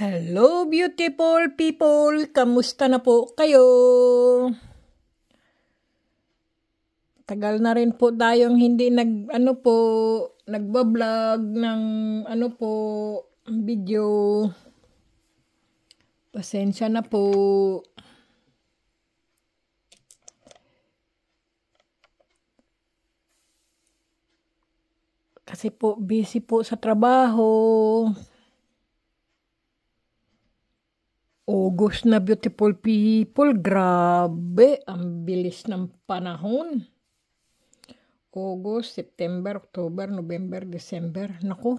Hello beautiful people! Kamusta na po kayo? Tagal na rin po tayong hindi nag, ano po, nagbablog ng, ano po, video. Pasensya na po. Kasi po, busy po sa trabaho. August na beautiful people. Grabe, ang bilis ng panahon. August, September, October, November, December. Nako.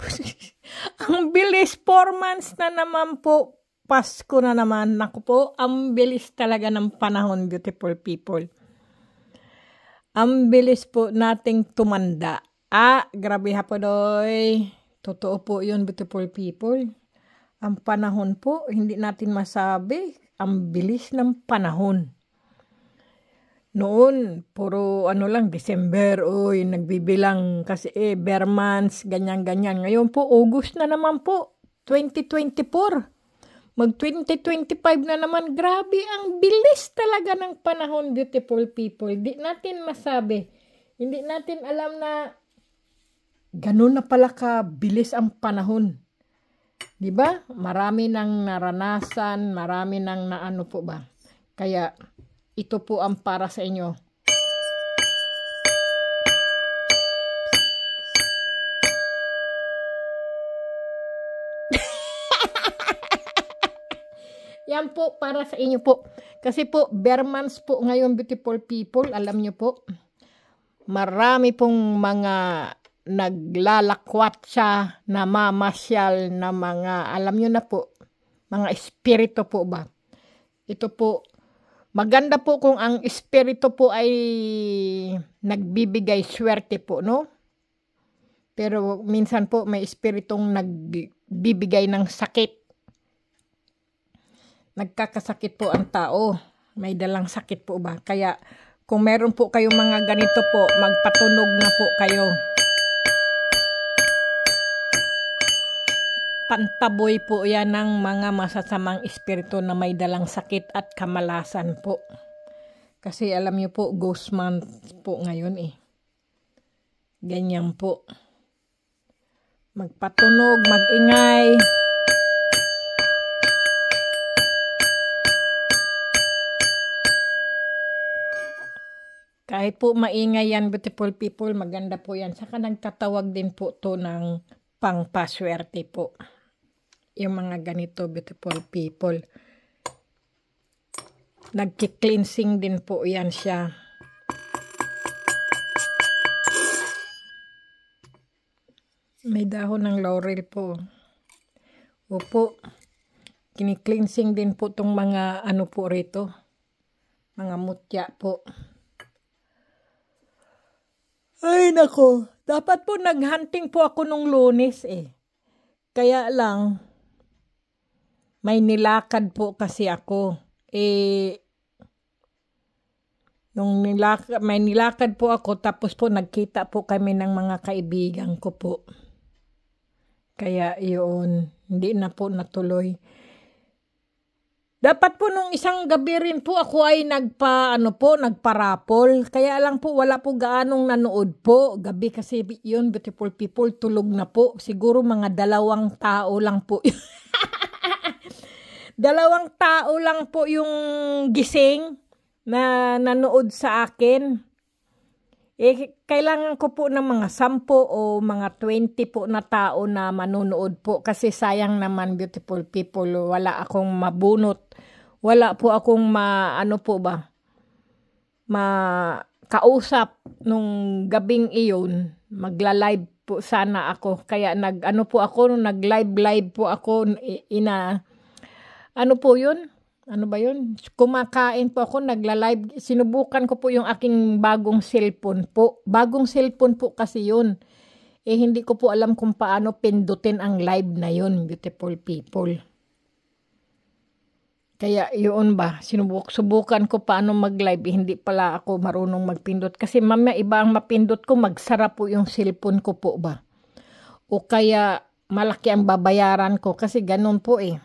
ang bilis. Four months na naman po. Pasko na naman. Nako po, ang bilis talaga ng panahon, beautiful people. Ang bilis po nating tumanda. Ah, grabe ha po doy. Totoo po yun, beautiful people ang panahon po, hindi natin masabi ang bilis ng panahon. Noon, puro ano lang, December, oy, nagbibilang kasi eh, bare months, ganyan-ganyan. Ngayon po, August na naman po, 2024. Mag 2025 na naman, grabe, ang bilis talaga ng panahon, beautiful people. Hindi natin masabi, hindi natin alam na ganun na pala ka bilis ang panahon. 'Di ba? Marami nang naranasan, marami nang naano po ba. Kaya ito po ang para sa inyo. Yan po para sa inyo po. Kasi po, Bermans po ngayon beautiful people, alam niyo po. Marami pong mga naglalakwat siya, namamasyal na mga, alam nyo na po, mga espiritu po ba? Ito po, maganda po kung ang espiritu po ay nagbibigay swerte po, no? Pero minsan po may espiritong nagbibigay ng sakit. Nagkakasakit po ang tao. May dalang sakit po ba? Kaya kung meron po kayong mga ganito po, magpatunog na po kayo. pantaboy po yan ng mga masasamang espiritu na may dalang sakit at kamalasan po. Kasi alam niyo po, ghost month po ngayon eh. Ganyan po. Magpatunog, magingay. Kahit po maingay yan, beautiful people, maganda po yan. Saka nagtatawag din po to ng pang paswerte po yung mga ganito beautiful people. Nagki-cleansing din po yan siya. May dahon ng laurel po. Opo. Kini-cleansing din po tong mga ano po rito. Mga mutya po. Ay nako, dapat po nag-hunting po ako nung lunes eh. Kaya lang, may nilakad po kasi ako. Eh, nung nilakad, may nilakad po ako, tapos po nagkita po kami ng mga kaibigan ko po. Kaya yun, hindi na po natuloy. Dapat po nung isang gabi rin po ako ay nagpa ano po, nagparapol. Kaya lang po wala po gaanong nanood po. Gabi kasi yun, beautiful people, tulog na po. Siguro mga dalawang tao lang po. dalawang tao lang po yung gising na nanood sa akin. Eh, kailangan ko po ng mga 10 o mga 20 po na tao na manonood po kasi sayang naman beautiful people. Wala akong mabunot. Wala po akong ma, ano po ba, ma kausap nung gabing iyon. Magla-live po sana ako. Kaya nag, ano po ako, nag-live-live po ako, ina, ano po yun? Ano ba yun? Kumakain po ako, nagla-live. Sinubukan ko po yung aking bagong cellphone po. Bagong cellphone po kasi yun. Eh, hindi ko po alam kung paano pindutin ang live na yun, beautiful people. Kaya yun ba, sinubuk, subukan ko paano mag-live, eh, hindi pala ako marunong magpindot. Kasi mamaya iba ang mapindot ko, magsara po yung cellphone ko po ba. O kaya malaki ang babayaran ko kasi ganun po eh.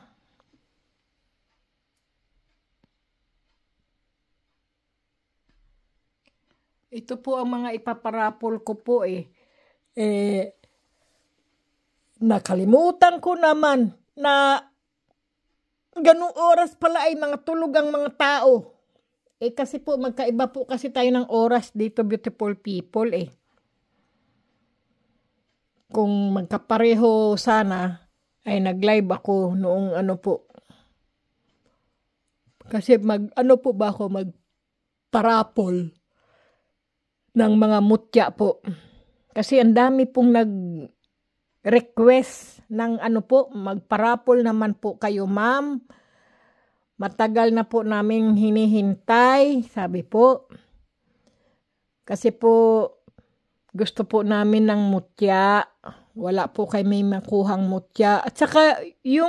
Ito po ang mga ipaparapol ko po eh. Eh, nakalimutan ko naman na ganung oras pala ay mga tulog ang mga tao. Eh kasi po magkaiba po kasi tayo ng oras dito beautiful people eh. Kung magkapareho sana ay nag-live ako noong ano po. Kasi mag ano po ba ako mag parapol ng mga mutya po. Kasi ang dami pong nag-request ng ano po, magparapol naman po kayo ma'am. Matagal na po namin hinihintay, sabi po. Kasi po, gusto po namin ng mutya. Wala po kay may makuhang mutya. At saka, yung,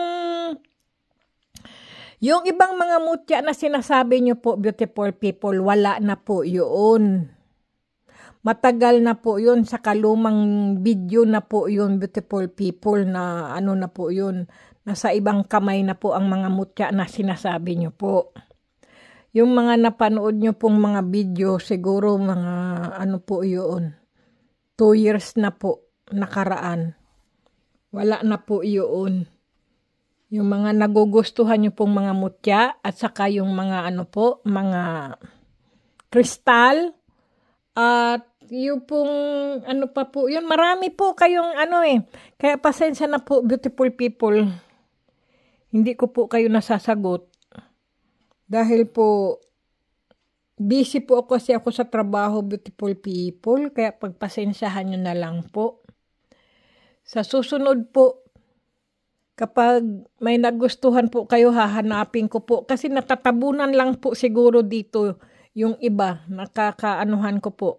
yung ibang mga mutya na sinasabi nyo po, beautiful people, wala na po yun. Matagal na po yun sa kalumang video na po yun, beautiful people na ano na po yun. Nasa ibang kamay na po ang mga mutya na sinasabi nyo po. Yung mga napanood nyo pong mga video, siguro mga ano po yun. Two years na po nakaraan. Wala na po yun. Yung mga nagugustuhan nyo pong mga mutya at saka yung mga ano po, mga kristal at yung pong ano pa po yun marami po kayong ano eh kaya pasensya na po beautiful people hindi ko po kayo nasasagot dahil po busy po ako kasi ako sa trabaho beautiful people kaya pagpasensyahan nyo na lang po sa susunod po kapag may nagustuhan po kayo, hahanapin ko po. Kasi natatabunan lang po siguro dito yung iba, nakakaanuhan ko po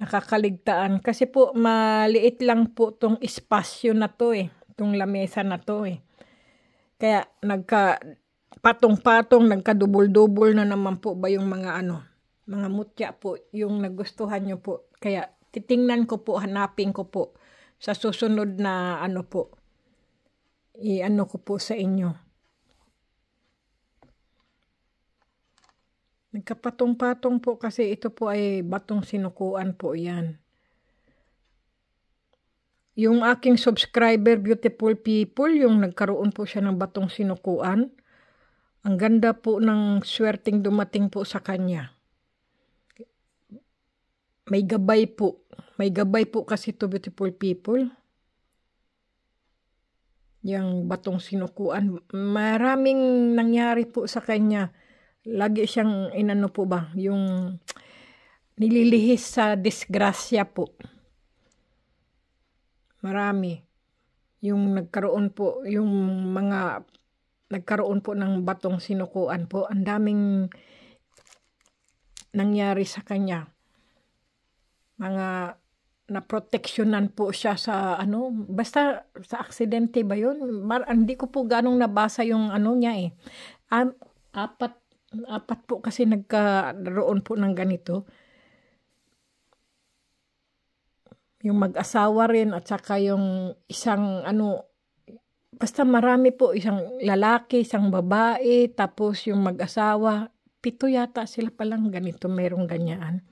nakakaligtaan. Kasi po, maliit lang po tong espasyo na to eh. tong lamesa na to eh. Kaya, nagka, patong-patong, nagkadubol-dubol na naman po ba yung mga ano, mga mutya po, yung nagustuhan nyo po. Kaya, titingnan ko po, hanapin ko po sa susunod na ano po, i-ano ko po sa inyo. Nagkapatong-patong po kasi ito po ay batong sinukuan po yan. Yung aking subscriber, Beautiful People, yung nagkaroon po siya ng batong sinukuan. Ang ganda po ng swerteng dumating po sa kanya. May gabay po. May gabay po kasi to Beautiful People. Yung batong sinukuan. Maraming nangyari po sa kanya lagi siyang inano po ba, yung nililihis sa disgrasya po. Marami. Yung nagkaroon po, yung mga nagkaroon po ng batong sinukuan po. Ang daming nangyari sa kanya. Mga naproteksyonan po siya sa ano, basta sa aksidente ba yun? Mar, hindi ko po ganong nabasa yung ano niya eh. Um, apat apat po kasi nagkaroon po ng ganito. Yung mag-asawa rin at saka yung isang ano, basta marami po, isang lalaki, isang babae, tapos yung mag-asawa, pito yata sila palang ganito, merong ganyan.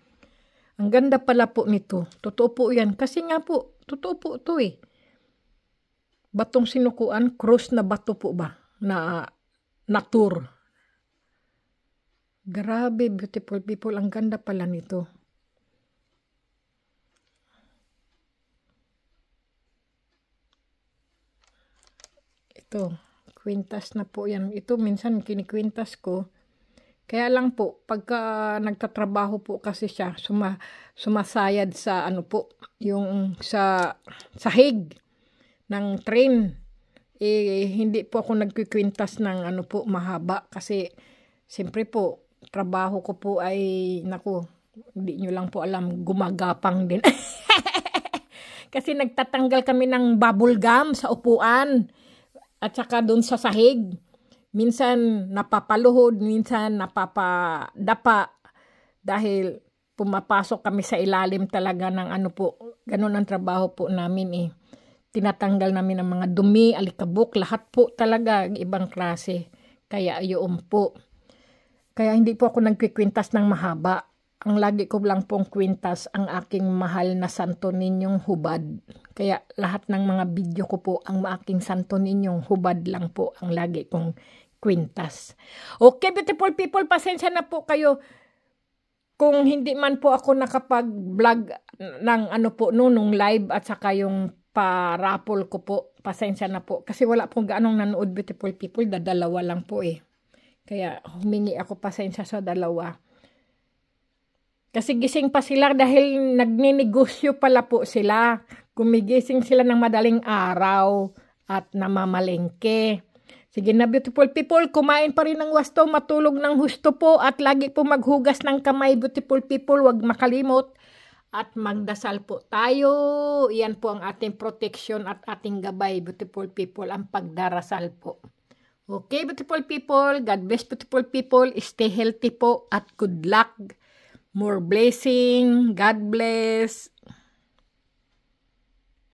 Ang ganda pala po nito. Totoo po yan. Kasi nga po, totoo po ito eh. Batong sinukuan, cross na bato po ba? Na, na tour Grabe, beautiful people. Ang ganda pala nito. Ito, kwintas na po yan. Ito, minsan kinikwintas ko. Kaya lang po, pagka nagtatrabaho po kasi siya, suma, sumasayad sa ano po, yung sa sahig ng train. Eh, hindi po ako nagkikwintas ng ano po, mahaba kasi siyempre po, trabaho ko po ay, naku, hindi nyo lang po alam, gumagapang din. Kasi nagtatanggal kami ng bubble gum sa upuan at saka doon sa sahig. Minsan napapaluhod, minsan napapadapa dahil pumapasok kami sa ilalim talaga ng ano po. Ganun ang trabaho po namin eh. Tinatanggal namin ang mga dumi, alikabok, lahat po talaga ibang klase. Kaya yun po. Kaya hindi po ako nagkikwintas ng mahaba. Ang lagi ko lang pong kwintas ang aking mahal na santo ninyong hubad. Kaya lahat ng mga video ko po ang aking santo ninyong hubad lang po ang lagi kong kwintas. Okay beautiful people, pasensya na po kayo kung hindi man po ako nakapag-vlog ng ano po no, nung live at saka yung parapol ko po. Pasensya na po. Kasi wala pong ganong nanood beautiful people. Dadalawa lang po eh. Kaya humingi ako pasensya sa dalawa. Kasi gising pa sila dahil nagninegosyo pala po sila. Gumigising sila ng madaling araw at namamalengke. Sige na beautiful people, kumain pa rin ng wasto, matulog ng husto po at lagi po maghugas ng kamay beautiful people, wag makalimot at magdasal po tayo. Iyan po ang ating protection at ating gabay beautiful people, ang pagdarasal po. Okay, beautiful people. God bless beautiful people. Stay healthy po at good luck. More blessing. God bless.